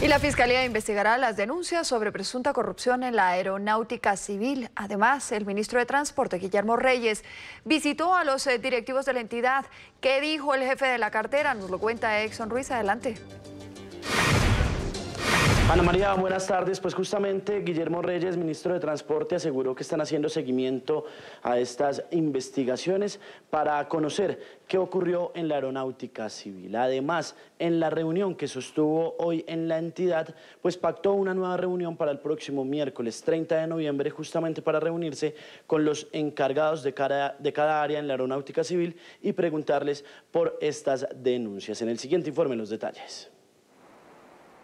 Y la Fiscalía investigará las denuncias sobre presunta corrupción en la aeronáutica civil. Además, el ministro de Transporte, Guillermo Reyes, visitó a los eh, directivos de la entidad. ¿Qué dijo el jefe de la cartera? Nos lo cuenta Exxon Ruiz. Adelante. Ana María, buenas tardes. Pues justamente Guillermo Reyes, ministro de Transporte, aseguró que están haciendo seguimiento a estas investigaciones para conocer qué ocurrió en la aeronáutica civil. Además, en la reunión que sostuvo hoy en la entidad, pues pactó una nueva reunión para el próximo miércoles 30 de noviembre, justamente para reunirse con los encargados de cada, área en la aeronáutica civil y preguntarles por estas denuncias. En el siguiente informe los detalles.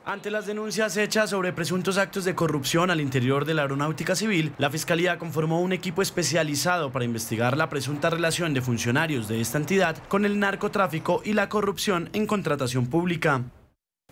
Ante las denuncias hechas sobre presuntos actos de corrupción al interior de la Aeronáutica Civil, la Fiscalía conformó un equipo especializado para investigar la presunta relación de funcionarios de esta entidad con el narcotráfico y la corrupción en contratación pública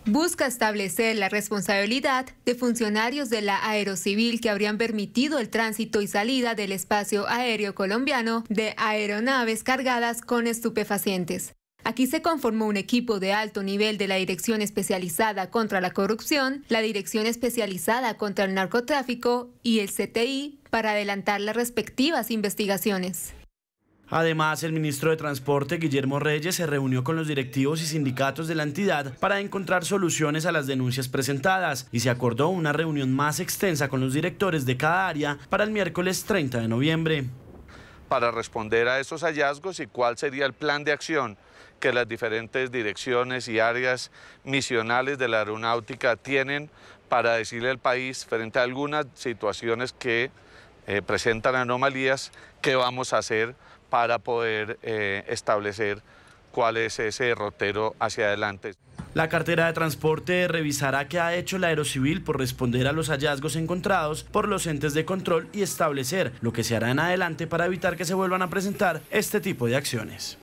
busca establecer la responsabilidad de funcionarios de la aerocivil que habrían permitido el tránsito y salida del espacio aéreo colombiano de aeronaves cargadas con estupefacientes. Aquí se conformó un equipo de alto nivel de la Dirección Especializada contra la Corrupción, la Dirección Especializada contra el Narcotráfico y el CTI para adelantar las respectivas investigaciones. Además, el ministro de Transporte, Guillermo Reyes, se reunió con los directivos y sindicatos de la entidad para encontrar soluciones a las denuncias presentadas y se acordó una reunión más extensa con los directores de cada área para el miércoles 30 de noviembre para responder a esos hallazgos y cuál sería el plan de acción que las diferentes direcciones y áreas misionales de la aeronáutica tienen para decirle al país frente a algunas situaciones que eh, presentan anomalías, qué vamos a hacer para poder eh, establecer cuál es ese rotero hacia adelante. La cartera de transporte revisará qué ha hecho la Aerocivil por responder a los hallazgos encontrados por los entes de control y establecer lo que se hará en adelante para evitar que se vuelvan a presentar este tipo de acciones.